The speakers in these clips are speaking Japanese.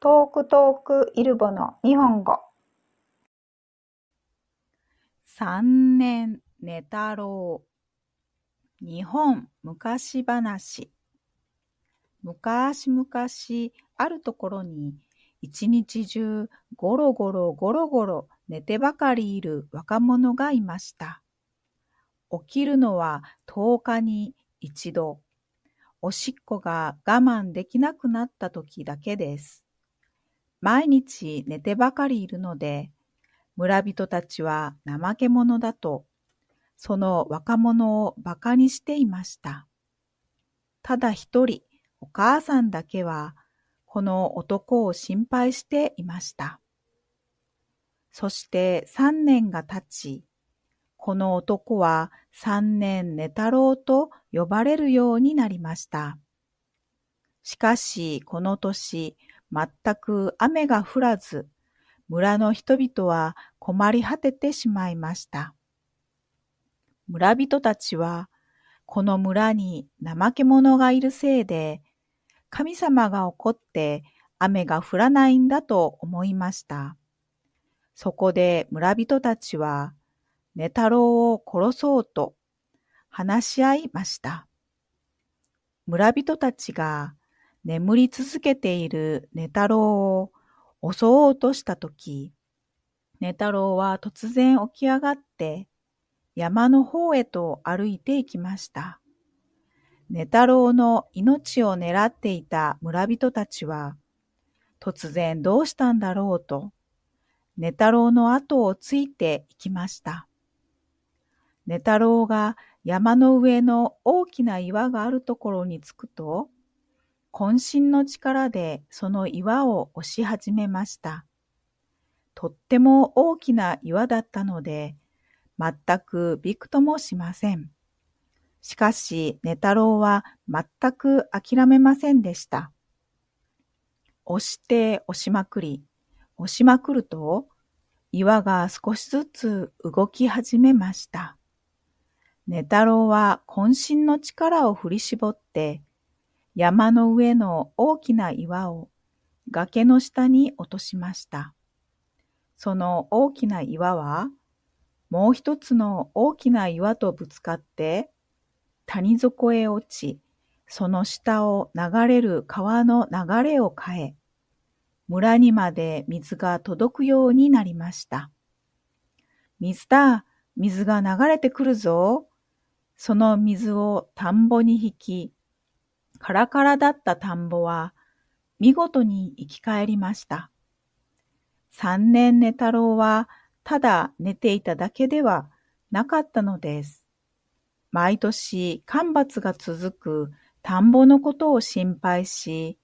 トークトークイルボの日本語三年寝太郎日本昔話昔昔あるところに一日中ゴロゴロゴロゴロ寝てばかりいる若者がいました。起きるのは10日に一度。おしっこが我慢できなくなった時だけです。毎日寝てばかりいるので、村人たちは怠け者だと、その若者を馬鹿にしていました。ただ一人、お母さんだけは、この男を心配していました。そして三年が経ち、この男は三年寝太郎と呼ばれるようになりました。しかし、この年、全く雨が降らず、村の人々は困り果ててしまいました。村人たちは、この村に怠け者がいるせいで、神様が怒って雨が降らないんだと思いました。そこで村人たちは、寝太郎を殺そうと話し合いました。村人たちが眠り続けている寝太郎を襲おうとしたとき、寝太郎は突然起き上がって、山の方へと歩いていきました。寝太郎の命を狙っていた村人たちは、突然どうしたんだろうと、寝太郎の後をついていきました。寝太郎が山の上の大きな岩があるところに着くと、渾身の力でその岩を押し始めました。とっても大きな岩だったので、全くびくともしません。しかし、寝太郎は全く諦めませんでした。押して押しまくり、押しまくると、岩が少しずつ動き始めました。寝太郎は渾身の力を振り絞って、山の上の大きな岩を崖の下に落としました。その大きな岩は、もう一つの大きな岩とぶつかって、谷底へ落ち、その下を流れる川の流れを変え、村にまで水が届くようになりました。水だ、水が流れてくるぞ。その水を田んぼに引き、カラカラだった田んぼは、見事に生き返りました。三年寝太郎は、ただ寝ていただけではなかったのです。毎年干ばつが続く田んぼのことを心配し、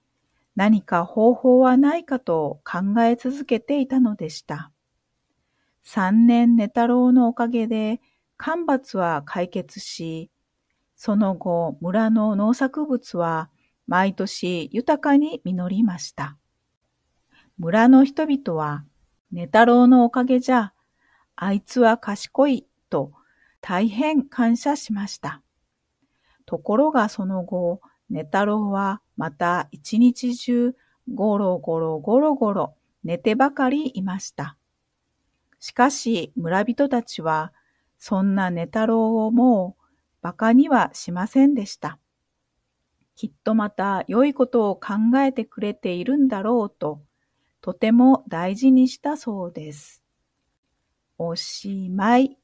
何か方法はないかと考え続けていたのでした。三年寝太郎のおかげで干ばつは解決し、その後、村の農作物は毎年豊かに実りました。村の人々は、寝太郎のおかげじゃ、あいつは賢いと大変感謝しました。ところがその後、寝太郎はまた一日中ゴロゴロゴロゴロ寝てばかりいました。しかし村人たちはそんな寝太郎をもう馬鹿にはしませんでした。きっとまた良いことを考えてくれているんだろうと、とても大事にしたそうです。おしまい。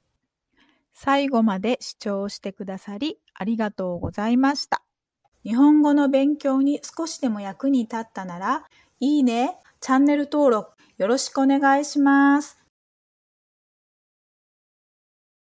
最後まで視聴してくださりありがとうございました。日本語の勉強に少しでも役に立ったなら、いいね、チャンネル登録よろしくお願いします。